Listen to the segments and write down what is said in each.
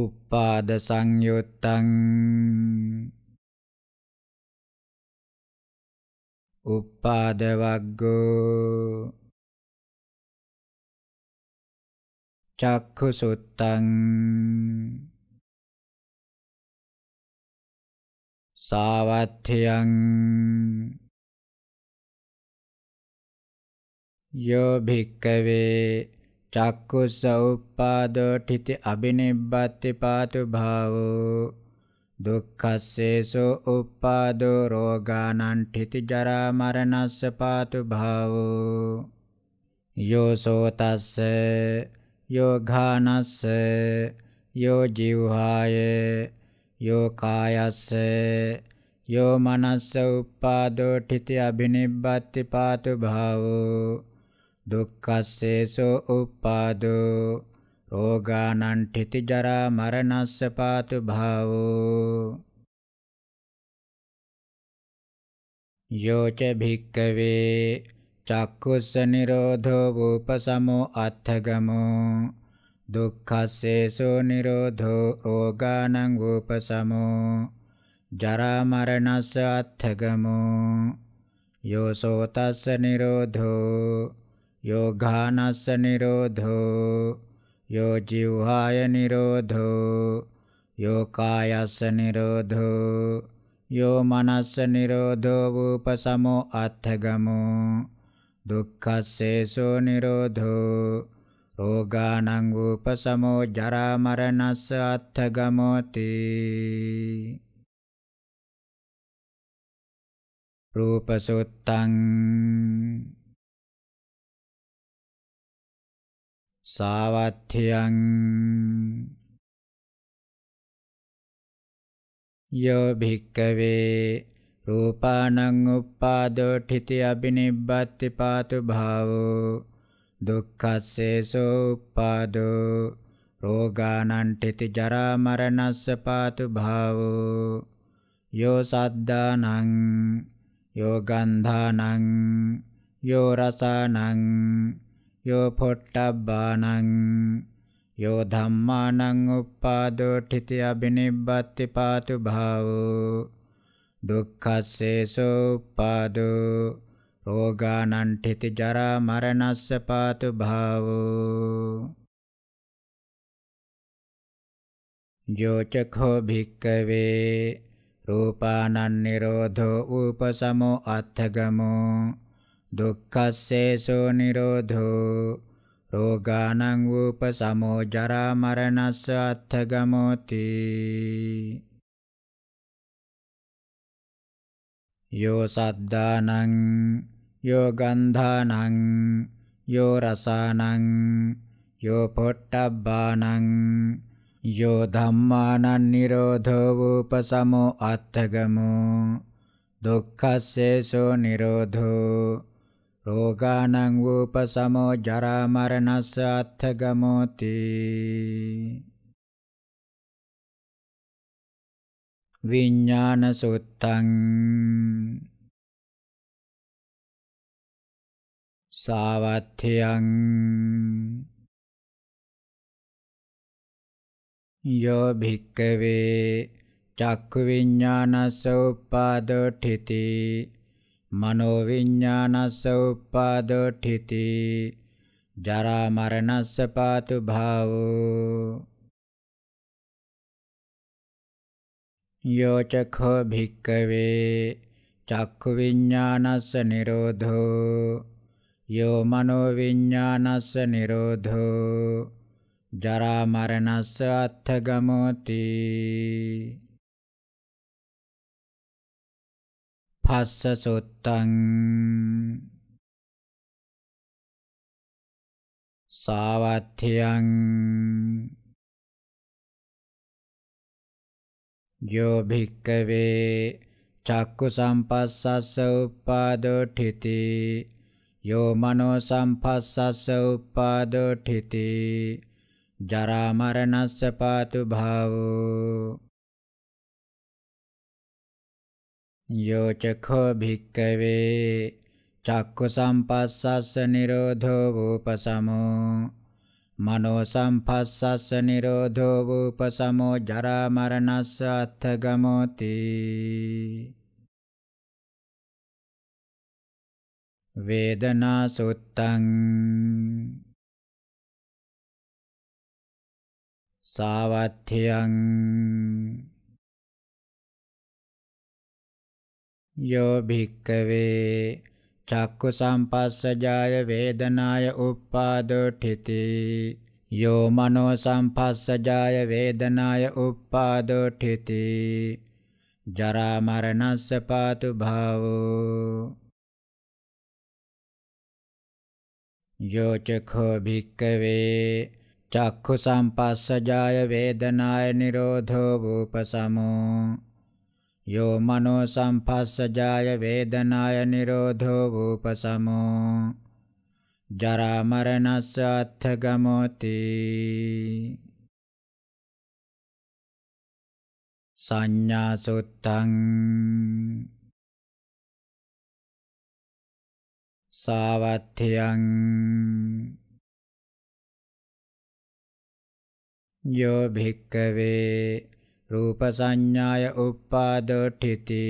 උප්පාද සංයුත්තං උප්පාද වග්ගෝ චක්ඛුසුත්තං සාවත්ථයං යෝ භික්කවේ චක්කුසවුප්පාදෝ ඨිති අබිනිබ්බති පාතු භාවෝ දුක්ඛස්සේසෝ උප්පාදෝ රෝගානං ඨිති ජරා මරණස්ස පාතු භාවෝ යෝසෝ තස්ස යෝඝානස්ස යෝ ජීවහාය යෝ කායස්ස යෝ මනස්ස උප්පාදෝ ඨිති අබිනිබ්බති පාතු භාවෝ දුක්ඛස්සේසෝ උප්පාදෝ රෝගානං තිති ජරා මරණස්ස පාතු භාවෝ යෝච භික්කවේ චක්කුස්ස නිරෝධෝ වූපසමෝ අත්ථගමෝ දුක්ඛස්සේසෝ නිරෝධෝ රෝගානං වූපසමෝ ජරා මරණස්ස අත්ථගමෝ යෝසෝතස්ස නිරෝධෝ यो घानस्स निरोधो यो जिह्वाय निरोधो यो कायस्स निरोधो यो मनस्स निरोधो उपशमो अर्थगमो दुःखस्येषो निरोधो रोगाणां उपशमो जरामरणस्स अर्थगमोति रूपसुत्तम् සාවත්්‍යයන් යෝ භික්කවේ රූපානං උප්පාදෝ ඨිති අබිනිබ්බති පාතු භාවෝ දුක්ඛස්සේසෝ උප්පාදෝ රෝගානං ඨිති ජරා මරණස්ස පාතු භාවෝ යෝ සද්දානං යෝ ගන්ධානං යෝ රසානං යෝ පොට්ටබ්බානං යෝ ධම්මානං uppādō ඨිති අබිනිබ්බති පාතු භාවෝ දුක්ඛස්සේසෝ uppādō රෝගානං ඨිති ජරා මරණස්ස පාතු භාවෝ යෝචඛෝ භික්කවේ රූපානං නිරෝධෝ උපසමෝ අත්ථගමෝ දුක්ඛස්සේසෝ නිරෝධෝ රෝගානං උපසමෝ ජරා මරණස්ස අත්ථගමෝති යෝ සද්ධානං යෝ ගන්ධානං යෝ රසානං යෝ පොට්ටබ්බානං යෝ ධම්මානං නිරෝධෝ උපසමෝ අත්ථගමෝ දුක්ඛස්සේසෝ නිරෝධෝ රෝගානං වූපසමෝ ජරා මරණස්ස අත්ථගමෝති විඥාන සුත්තං සාවත්ථයං යෝ භික්කවේ චක්ඛු විඥානස්ස උපාදෝඨිතී මනෝ විඥානස්ස උප්පාදෝඨಿತಿ ජරා මරණස්ස පාතු භාවෝ යෝචඛෝ භික්කවේ චක්ඛු විඥානස්ස නිරෝධෝ යෝ මනෝ විඥානස්ස නිරෝධෝ ජරා මරණස්ස අත්ථගමෝති පස්ස සොත්තං සාවත්්‍යයන් යෝභික්කවේ චක්කු සම්පස්සස්ස උප්පාදෝඨිති යෝ මනෝ සම්පස්සස්ස උප්පාදෝඨිති ජරාමරණස්ස පාතු භාවෝ යෝචකෝ භික්කවේ චක්කු සම්පස්සස්ස නිරෝධෝ වූපසමෝ මනෝ සම්පස්සස්ස නිරෝධෝ වූපසමෝ ජරා මරණස්ස අත්ථගමෝති වේදනා සුත්තං සාවත්ථ්‍යං යෝ භික්කවේ චක්කු සම්පස්සජාය වේදනාය උප්පාදෝඨිති යෝ මනෝ සම්පස්සජාය වේදනාය උප්පාදෝඨිති ජරා මරණස්ස පාතු භාවෝ යෝ චඛෝ භික්කවේ චක්ඛු සම්පස්සජාය වේදනාය නිරෝධෝ භූපසමෝ यो मनो सम्भासजाय वेदनाय निरोधो भूपशमो जरामरणस्यार्थगमोति संज्ञासुत्थं सावथ्यं यो भिक्कवे රූපසඤ්ඤාය උප්පාදෝඨිති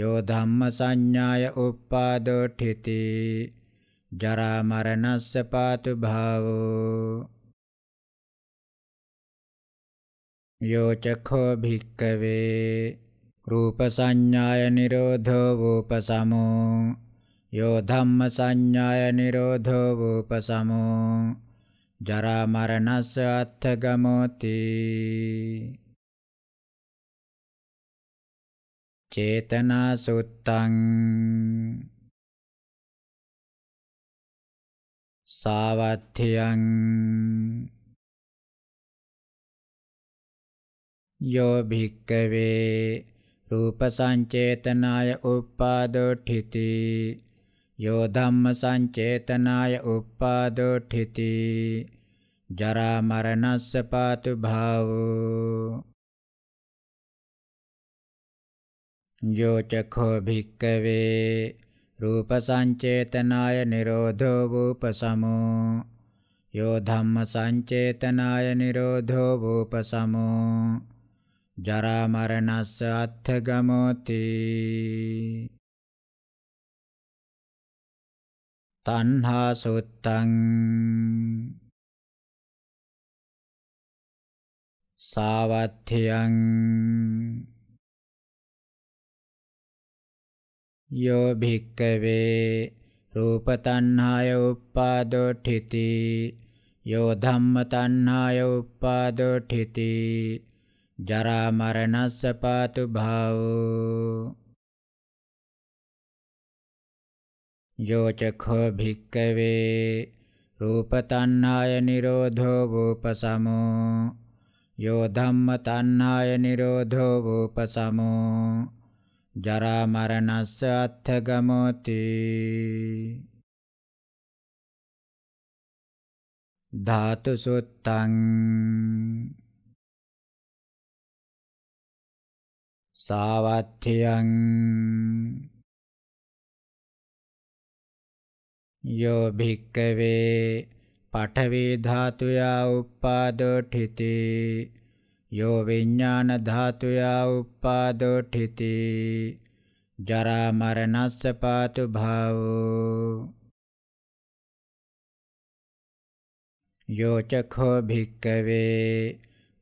යෝ ධම්මසඤ්ඤාය උප්පාදෝඨිති ජරා මරණස්ස පාතු භාවෝ යෝ චඛෝ භික්කවේ රූපසඤ්ඤාය නිරෝධෝ වූපසමෝ යෝ ධම්මසඤ්ඤාය නිරෝධෝ වූපසමෝ ජරා මරණස්ස අත්ථ ගමෝති චේතනා සුත්තං සාවත්ථියං යෝ භික්කවේ රූප සංචේතනාය උප්පාදෝ ඨිති යෝ ධම්ම සංචේතනාය උප්පාදෝ ඨිති ජරා මරණස්ස පාතු භාවෝ යෝචකෝ භික්කවේ රූප සංචේතනාය නිරෝධෝ වූපසමෝ යෝ ධම්ම සංචේතනාය නිරෝධෝ වූපසමෝ ජරා මරණස්ස අත්ථගමෝති තණ්හා සුත්තං සාවත්ථියං යෝ භික්කවේ රූපතණ්හාය උප්පාදොට්ඨಿತಿ යෝ ධම්මතණ්හාය උප්පාදොට්ඨಿತಿ ජරා මරණස්ස පාතු භාවෝ යෝ චඛෝ භික්කවේ රූපතණ්හාය නිරෝධෝ වූපසමෝ යෝ ධම්මතණ්හාය නිරෝධෝ වූපසමෝ ජරා මරණස්ස අත්ථගමෝති ධාතු සුත්තං සාවත්ථියං යෝ භික්කවේ පඨවි ධාතුයා උප්පාදෝ ඨිතේ यो विज्ञानधातुया उत्पादोठिति जरामरणस्य पातु भावो यो चखो भिक्कवे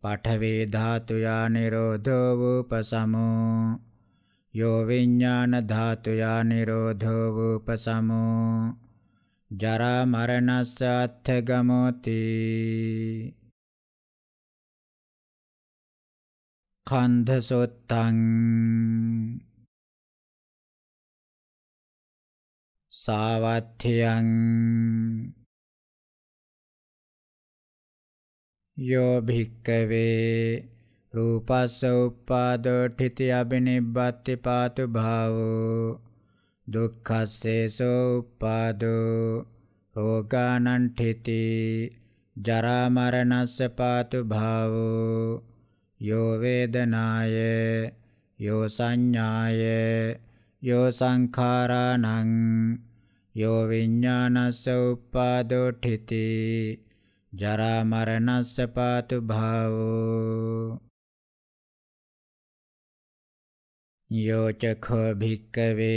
पठवे धातुया निरोधोऽवुपशमो यो विज्ञानधातुया निरोधोऽवुपशमो जरामरणस्य अथ्यगमोति කණ්ඩසොත්තං සාවත්්‍යයන් යෝභික්කවේ රූපස්ස උප්පාදෝට්ඨිති අබිනිබ්බත්ති පාතු භාවෝ දුක්ඛස්සේසෝ උප්පාදෝ රෝගානන්ඨිති ජරා මරණස්ස පාතු භාවෝ यो वेदनाय यो संज्ञाय यो संखाराणं यो विज्ञानस्य उपादोठिति जरामरणस्य पातु भावो यो च खो भिक्कवे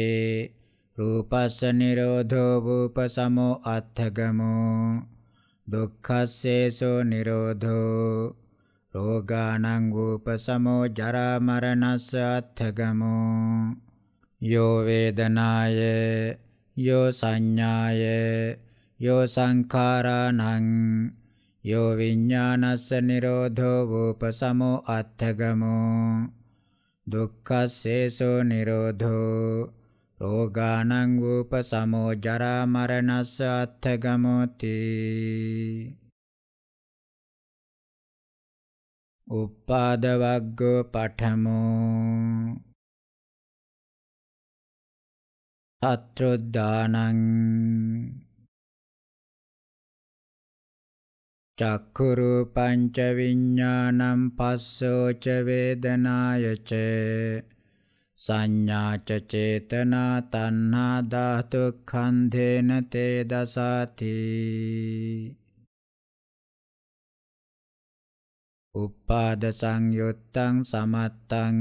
रूपस्य निरोधोऽवुपशमो अर्थगमो दुःखस्येषो निरोधो रोगाणाङ्गूपशमो जरामरणस्य अथ्यगमो यो वेदनाय यो संज्ञाय यो सङ्खाराणां यो विज्ञानस्य निरोधोपशमो अथ्यगमो दुःखशेषो निरोधो रोगाणाङ्गूपशमो जरामरणस्य अथ्यगमोति උප්පාදවග්ගෝ පඨමෝ අත්‍රොද්ධානං චක්ඛුරුපංච විඤ්ඤාණං පස්සෝච වේදනායච සංඥාච චේතනා තණ්හා ධාතුක්ඛන්ධේන තේ දසාති උපාද සංයුත්තං සමත්තං